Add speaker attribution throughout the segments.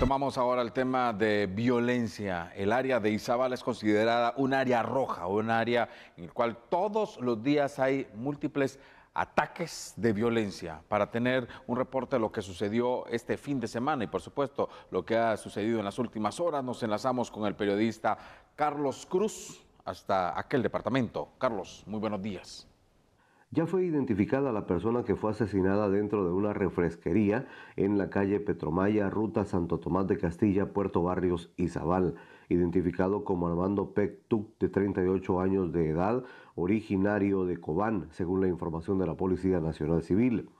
Speaker 1: Tomamos ahora el tema de violencia. El área de Izabal es considerada un área roja, un área en el cual todos los días hay múltiples ataques de violencia para tener un reporte de lo que sucedió este fin de semana y por supuesto lo que ha sucedido en las últimas horas. Nos enlazamos con el periodista Carlos Cruz hasta aquel departamento. Carlos, muy buenos días.
Speaker 2: Ya fue identificada la persona que fue asesinada dentro de una refresquería en la calle Petromaya, ruta Santo Tomás de Castilla, Puerto Barrios y Zabal, identificado como Armando Pectuc, de 38 años de edad, originario de Cobán, según la información de la Policía Nacional Civil.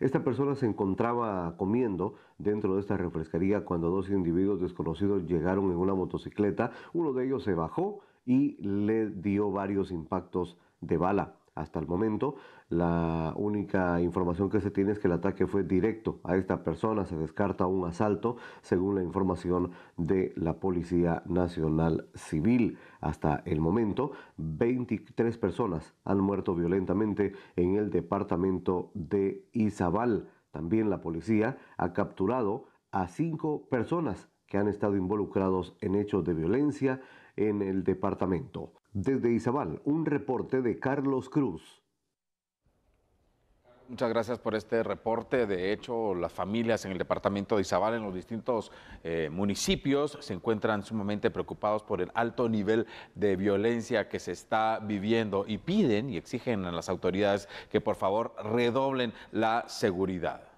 Speaker 2: Esta persona se encontraba comiendo dentro de esta refresquería cuando dos individuos desconocidos llegaron en una motocicleta, uno de ellos se bajó y le dio varios impactos de bala. Hasta el momento, la única información que se tiene es que el ataque fue directo a esta persona, se descarta un asalto, según la información de la Policía Nacional Civil. Hasta el momento, 23 personas han muerto violentamente en el departamento de Izabal. También la policía ha capturado a cinco personas que han estado involucrados en hechos de violencia en el departamento. Desde Izabal, un reporte de Carlos Cruz.
Speaker 1: Muchas gracias por este reporte. De hecho, las familias en el departamento de Izabal, en los distintos eh, municipios, se encuentran sumamente preocupados por el alto nivel de violencia que se está viviendo y piden y exigen a las autoridades que por favor redoblen la seguridad.